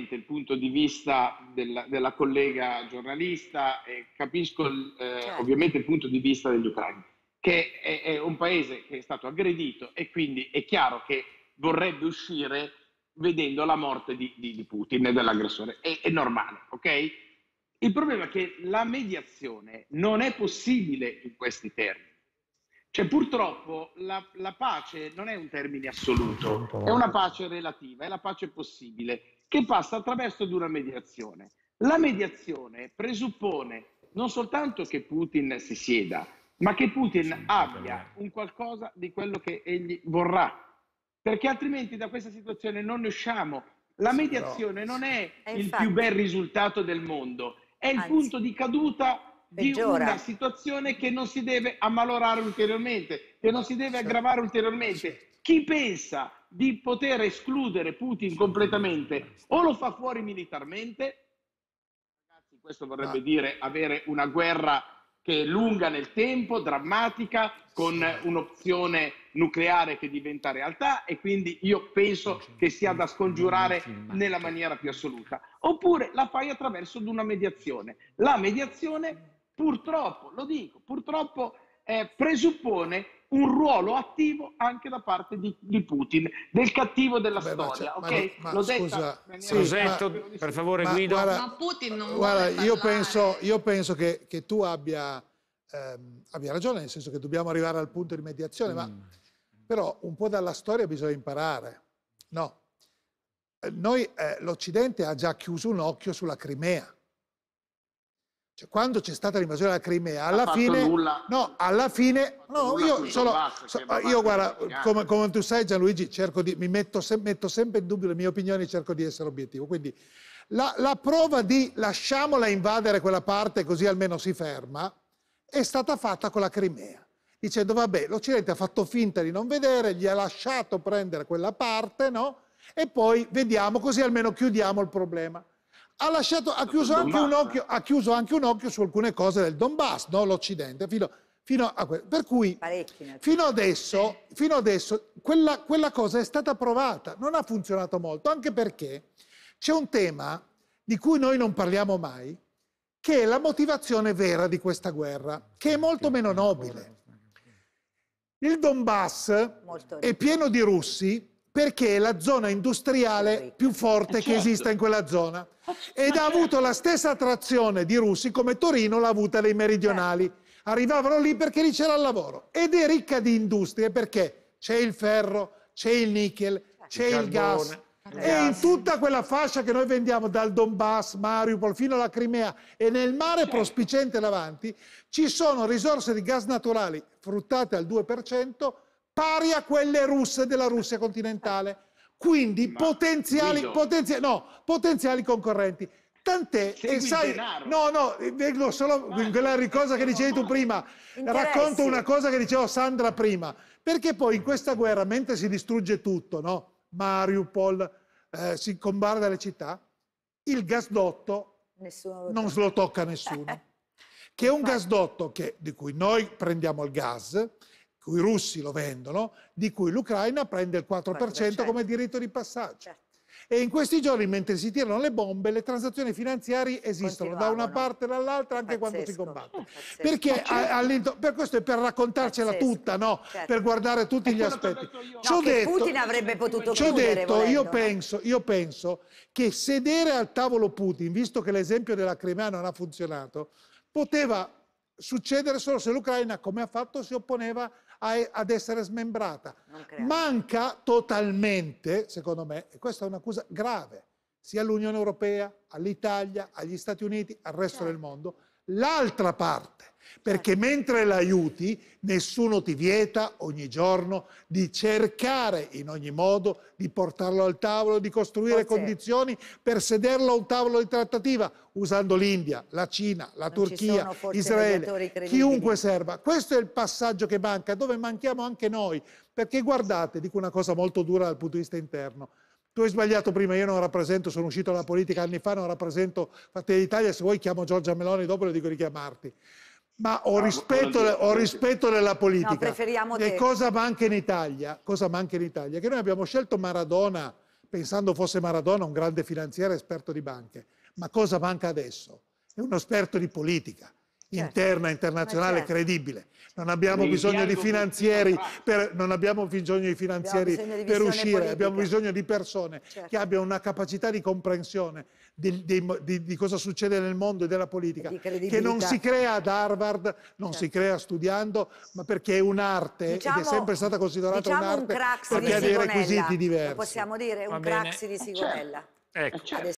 il punto di vista della, della collega giornalista e capisco il, eh, certo. ovviamente il punto di vista degli ucraini, che è, è, un paese che è stato aggredito e quindi è chiaro che vorrebbe uscire vedendo la morte di, di, di Putin e dell'aggressore. È, è normale, ok? Il problema è che la mediazione non è possibile in questi termini. Cioè, purtroppo la, la, pace non è un termine assoluto, è una pace relativa, è la pace possibile che passa attraverso di una mediazione. La mediazione presuppone non soltanto che Putin si sieda, ma che Putin abbia un qualcosa di quello che egli vorrà, perché altrimenti da questa situazione non ne usciamo. La mediazione non è il più bel risultato del mondo, è il punto di caduta di una situazione che non si deve ammalorare ulteriormente, che non si deve aggravare ulteriormente. Chi pensa di poter escludere Putin completamente o lo fa fuori militarmente, ragazzi, questo vorrebbe dire avere una guerra che è lunga nel tempo, drammatica, con un'opzione nucleare che diventa realtà e quindi io penso che sia da scongiurare nella maniera più assoluta. Oppure la fai attraverso una mediazione. La mediazione purtroppo, lo dico, purtroppo eh, presuppone un ruolo attivo anche da parte di, di Putin, del cattivo della Beh, storia. Ma, okay? ma, ma, scusa, sì, Rosetto, ma, per favore Guido. Guarda, ma Putin non guarda, vuole io penso, io penso, che, che tu abbia, ehm, abbia, ragione, nel senso che dobbiamo arrivare al punto di mediazione, mm. ma però un po' dalla storia bisogna imparare. No. Eh, noi, eh, l'Occidente ha già chiuso un occhio sulla Crimea cioè, quando c'è stata l'invasione della Crimea, alla fine, nulla, no, alla fine, no, io solo, so, io guarda, come, come, tu sai Gianluigi, cerco di, mi metto, se, metto, sempre in dubbio le mie opinioni, e cerco di essere obiettivo, quindi la, la prova di lasciamola invadere quella parte così almeno si ferma, è stata fatta con la Crimea, dicendo vabbè, l'Occidente ha fatto finta di non vedere, gli ha lasciato prendere quella parte, no? E poi vediamo, così almeno chiudiamo il problema ha, lasciato, ha, chiuso occhio, ha, chiuso anche un occhio, su alcune cose del Donbass, no? l'Occidente, fino, fino, a questo. per cui fino adesso, eh. fino adesso quella, quella cosa è stata provata, non ha funzionato molto, anche perché c'è un tema di cui noi non parliamo mai, che è la motivazione vera di questa guerra, che è molto meno nobile. Il Donbass è pieno di russi perché è la zona industriale più forte eh, certo. che esista in quella zona ed certo. ha avuto la stessa attrazione di russi come Torino l'ha avuta dei meridionali. Eh. Arrivavano lì perché lì c'era il lavoro ed è ricca di industrie perché c'è il ferro, c'è il nickel, certo. c'è il, il gas. E in tutta quella fascia che noi vendiamo dal Donbass, Mariupol fino alla Crimea e nel mare certo. prospicente davanti, ci sono risorse di gas naturali fruttate al 2% pari a quelle russe della Russia continentale. Quindi potenziali, potenziali, no, potenziali concorrenti. Tant'è che sai, no, no, eh, vengo solo ma, quella cosa che dicevi tu prima, interessi. racconto una cosa che dicevo Sandra prima, perché poi in questa guerra, mentre si distrugge tutto, no? Mariupol, eh, si combarda le città, il gasdotto nessuno non lo tocca nessuno, che è un gasdotto che, di cui noi prendiamo il gas, cui i russi lo vendono, di cui l'Ucraina prende il 4%, 4%. come diritto di passaggio. Certo. E in questi giorni, mentre si tirano le bombe, le transazioni finanziarie esistono da una parte e dall'altra anche Pazzesco. quando si combatte. Pazzesco. Perché Pazzesco. Certo. per questo è per raccontarcela tutta, no? Certo. per guardare tutti gli aspetti. No, detto, Putin avrebbe potuto Ci ho detto, io eh. penso, io penso che sedere al tavolo Putin, visto che l'esempio della Crimea non ha funzionato, poteva succedere solo se l'Ucraina, come ha fatto, si opponeva a a, ad essere smembrata. Manca totalmente, secondo me, e questa è un'accusa grave, sia all'Unione Europea, all'Italia, agli Stati Uniti, al resto certo. del mondo, l'altra parte perché certo. mentre l'aiuti, nessuno ti vieta ogni giorno di cercare in ogni modo di portarlo al tavolo, di costruire Forse. condizioni per sederlo a un tavolo di trattativa, usando l'India, la Cina, la non Turchia, Israele, chiunque serva. Questo è il passaggio che manca, dove manchiamo anche noi. Perché guardate, dico una cosa molto dura dal punto di vista interno, tu hai sbagliato prima, io non rappresento, sono uscito dalla politica anni fa, non rappresento Fratelli d'Italia, se vuoi chiamo Giorgia Meloni dopo le dico di chiamarti. Ma ho, no, ah, rispetto, no, ho rispetto, della politica. No, e cosa manca, Italia, cosa manca, in Italia? Che noi abbiamo scelto Maradona pensando fosse Maradona un grande finanziere esperto di banche. Ma cosa manca adesso? È un esperto di politica. Certo. interna, internazionale certo. credibile. Non abbiamo, bisogno di, per, non abbiamo bisogno di finanzieri abbiamo bisogno di per uscire, politica. abbiamo bisogno di persone certo. che abbiano una capacità di comprensione di, di, di, cosa succede nel mondo e della politica, e che non si crea ad Harvard, non certo. si crea studiando, ma perché è un'arte diciamo, ed è diciamo- sempre stata considerata diciamo un'arte un perché ha dei requisiti diversi. Lo possiamo dire, un craxi di Sigorella. Certo. Ecco.